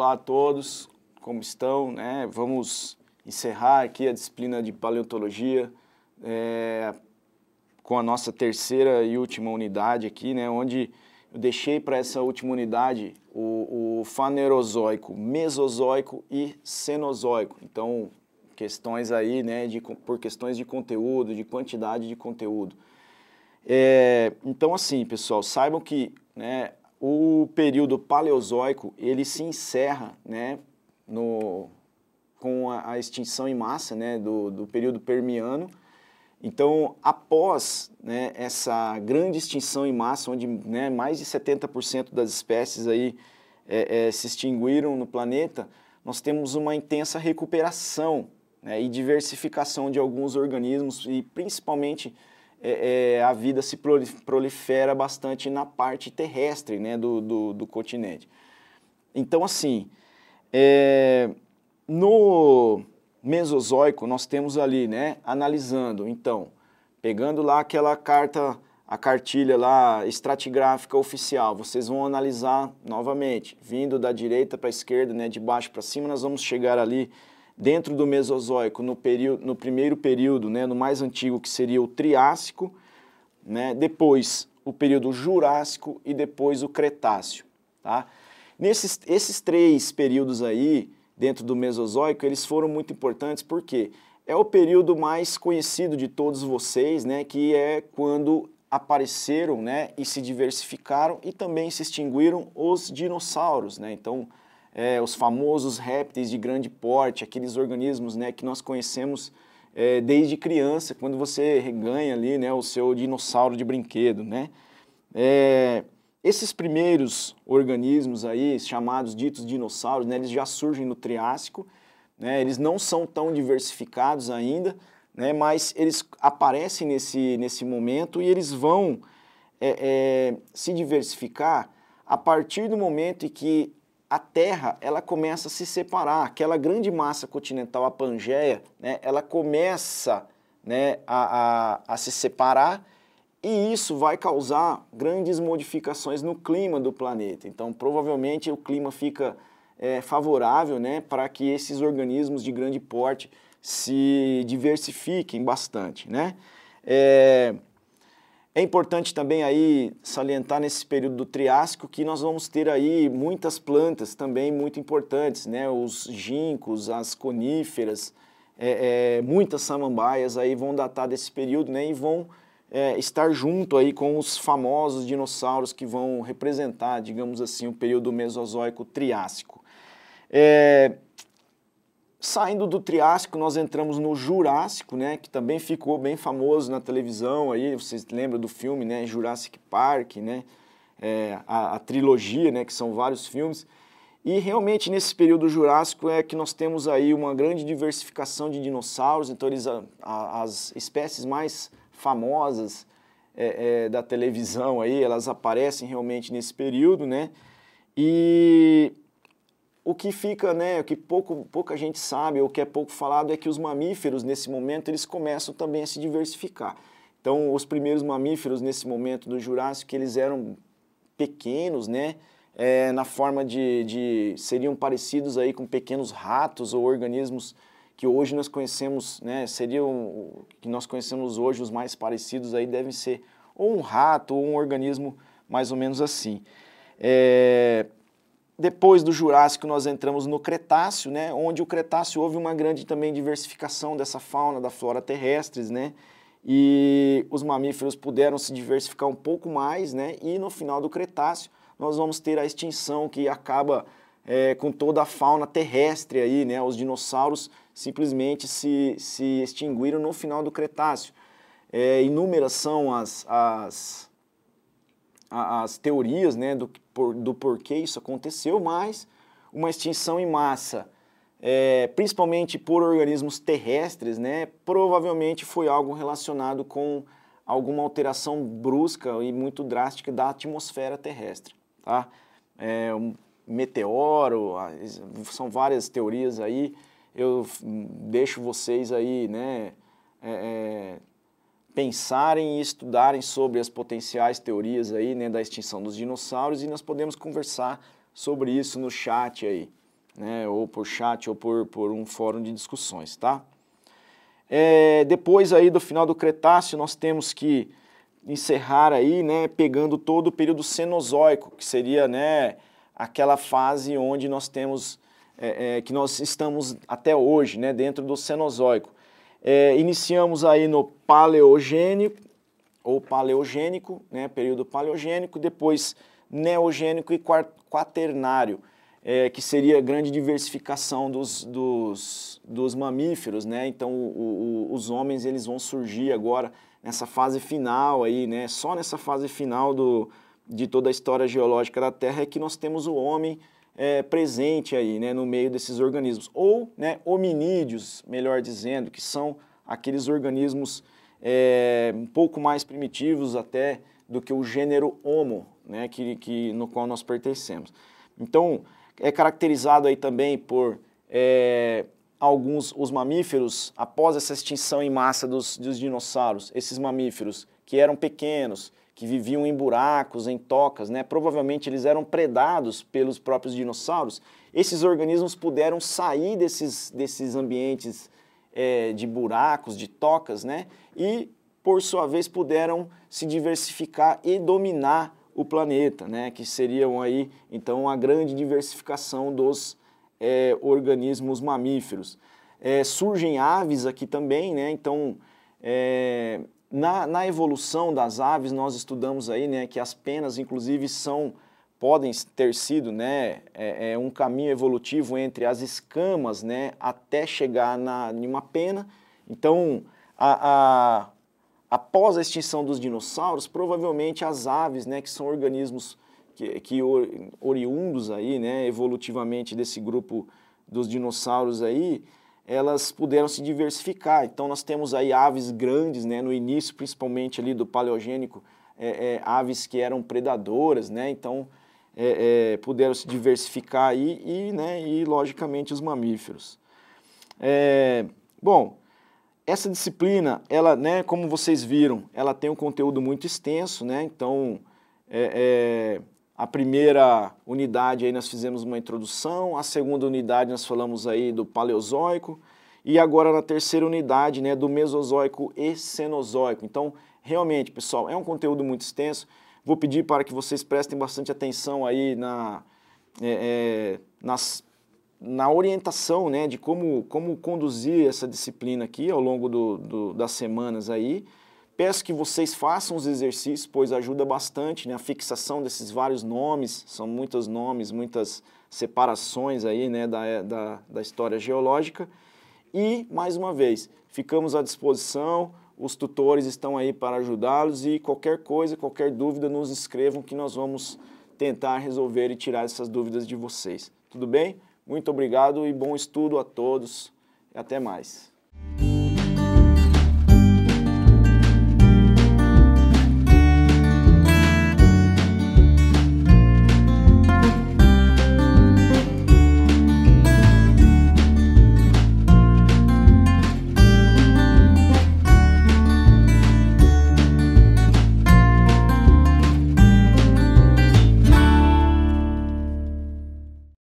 Olá a todos, como estão? Né? Vamos encerrar aqui a disciplina de paleontologia é, com a nossa terceira e última unidade aqui, né? onde eu deixei para essa última unidade o, o fanerozoico, mesozoico e cenozoico. Então, questões aí, né, de, por questões de conteúdo, de quantidade de conteúdo. É, então, assim, pessoal, saibam que né, o período paleozoico ele se encerra né, no, com a, a extinção em massa né, do, do período permiano. Então, após né, essa grande extinção em massa, onde né, mais de 70% das espécies aí, é, é, se extinguiram no planeta, nós temos uma intensa recuperação né, e diversificação de alguns organismos e principalmente é, é, a vida se prolifera bastante na parte terrestre né, do, do, do continente. Então, assim, é, no Mesozoico, nós temos ali, né, analisando, então, pegando lá aquela carta, a cartilha lá estratigráfica oficial, vocês vão analisar novamente, vindo da direita para a esquerda, né, de baixo para cima, nós vamos chegar ali dentro do Mesozoico, no, período, no primeiro período, né, no mais antigo, que seria o Triássico, né, depois o período Jurássico e depois o Cretáceo. Tá? Nesses esses três períodos aí, dentro do Mesozoico, eles foram muito importantes porque é o período mais conhecido de todos vocês, né, que é quando apareceram né, e se diversificaram e também se extinguiram os dinossauros. Né? Então, é, os famosos répteis de grande porte, aqueles organismos né, que nós conhecemos é, desde criança, quando você reganha ali né, o seu dinossauro de brinquedo. Né? É, esses primeiros organismos aí, chamados ditos dinossauros, né, eles já surgem no Triássico, né, eles não são tão diversificados ainda, né, mas eles aparecem nesse, nesse momento e eles vão é, é, se diversificar a partir do momento em que a Terra ela começa a se separar, aquela grande massa continental, a Pangeia, né, ela começa né, a, a, a se separar e isso vai causar grandes modificações no clima do planeta. Então, provavelmente o clima fica é, favorável né, para que esses organismos de grande porte se diversifiquem bastante. Né? É, é importante também aí salientar nesse período do Triássico que nós vamos ter aí muitas plantas também muito importantes, né? Os ginkgos, as coníferas, é, é, muitas samambaias aí vão datar desse período, né? E vão é, estar junto aí com os famosos dinossauros que vão representar, digamos assim, o período Mesozoico Triássico. É, Saindo do Triássico, nós entramos no Jurássico, né, que também ficou bem famoso na televisão, aí vocês lembram do filme, né, Jurassic Park, né, é, a, a, trilogia, né, que são vários filmes. E realmente nesse período Jurássico é que nós temos aí uma grande diversificação de dinossauros, então eles, a, a, as espécies mais famosas é, é, da televisão aí, elas aparecem realmente nesse período, né, e o que fica, né, o que pouco, pouca gente sabe, ou que é pouco falado, é que os mamíferos, nesse momento, eles começam também a se diversificar. Então, os primeiros mamíferos, nesse momento do Jurássico, eles eram pequenos, né, é, na forma de, de, seriam parecidos aí com pequenos ratos ou organismos que hoje nós conhecemos, né, seriam, que nós conhecemos hoje, os mais parecidos aí devem ser ou um rato ou um organismo mais ou menos assim. É, depois do Jurássico, nós entramos no Cretáceo, né, onde o Cretáceo houve uma grande também diversificação dessa fauna, da flora terrestres, né, e os mamíferos puderam se diversificar um pouco mais, né, e no final do Cretáceo nós vamos ter a extinção que acaba é, com toda a fauna terrestre aí, né, os dinossauros simplesmente se, se extinguiram no final do Cretáceo. É, inúmeras são as, as as teorias né, do, por, do porquê isso aconteceu, mas uma extinção em massa, é, principalmente por organismos terrestres, né, provavelmente foi algo relacionado com alguma alteração brusca e muito drástica da atmosfera terrestre. Tá? É, um meteoro, são várias teorias aí, eu deixo vocês aí, né, é, é pensarem e estudarem sobre as potenciais teorias aí, né, da extinção dos dinossauros e nós podemos conversar sobre isso no chat aí, né, ou por chat ou por, por um fórum de discussões, tá? É, depois aí do final do Cretáceo, nós temos que encerrar aí, né, pegando todo o período Cenozoico, que seria, né, aquela fase onde nós temos, é, é, que nós estamos até hoje, né, dentro do Cenozoico. É, iniciamos aí no paleogênico, ou paleogênico, né, período paleogênico, depois neogênico e quaternário, é, que seria a grande diversificação dos, dos, dos mamíferos, né? Então, o, o, os homens eles vão surgir agora nessa fase final aí, né? Só nessa fase final do, de toda a história geológica da Terra é que nós temos o homem é, presente aí, né, no meio desses organismos. Ou né, hominídeos, melhor dizendo, que são aqueles organismos é, um pouco mais primitivos até do que o gênero Homo, né, que, que, no qual nós pertencemos. Então, é caracterizado aí também por é, alguns, os mamíferos, após essa extinção em massa dos, dos dinossauros, esses mamíferos que eram pequenos, que viviam em buracos, em tocas, né? Provavelmente eles eram predados pelos próprios dinossauros. Esses organismos puderam sair desses, desses ambientes é, de buracos, de tocas, né? E, por sua vez, puderam se diversificar e dominar o planeta, né? Que seriam aí, então, a grande diversificação dos é, organismos mamíferos. É, surgem aves aqui também, né? Então, é, na, na evolução das aves, nós estudamos aí né, que as penas, inclusive, são podem ter sido né, é, é um caminho evolutivo entre as escamas né, até chegar na, em uma pena. Então, a, a, após a extinção dos dinossauros, provavelmente as aves, né, que são organismos que, que oriundos aí, né, evolutivamente desse grupo dos dinossauros aí, elas puderam se diversificar. Então nós temos aí aves grandes, né, no início principalmente ali do paleogênico, é, é, aves que eram predadoras, né, então é, é puderam se diversificar aí e, né, e logicamente os mamíferos. É, bom, essa disciplina, ela, né, como vocês viram, ela tem um conteúdo muito extenso, né, então é, a primeira unidade aí nós fizemos uma introdução, a segunda unidade nós falamos aí do Paleozoico e agora na terceira unidade, né, do Mesozoico e Cenozoico. Então, realmente, pessoal, é um conteúdo muito extenso. Vou pedir para que vocês prestem bastante atenção aí na, é, é, nas, na orientação, né, de como, como conduzir essa disciplina aqui ao longo do, do das semanas aí. Peço que vocês façam os exercícios, pois ajuda bastante né, a fixação desses vários nomes, são muitos nomes, muitas separações aí né, da, é, da, da história geológica. E, mais uma vez, ficamos à disposição, os tutores estão aí para ajudá-los e qualquer coisa, qualquer dúvida, nos escrevam que nós vamos tentar resolver e tirar essas dúvidas de vocês. Tudo bem? Muito obrigado e bom estudo a todos. Até mais.